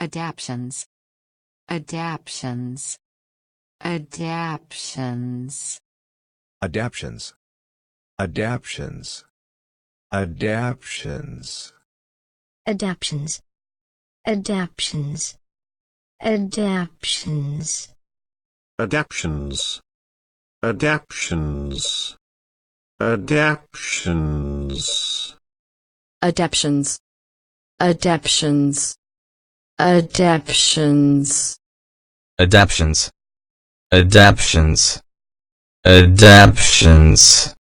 adaptions adaptions adaptions adaptions adaptions adaptions adaptions adaptions adaptions adaptions adaptions adaptions adaptions adaptions Adaptions. Adaptions. Adaptions. Adaptions.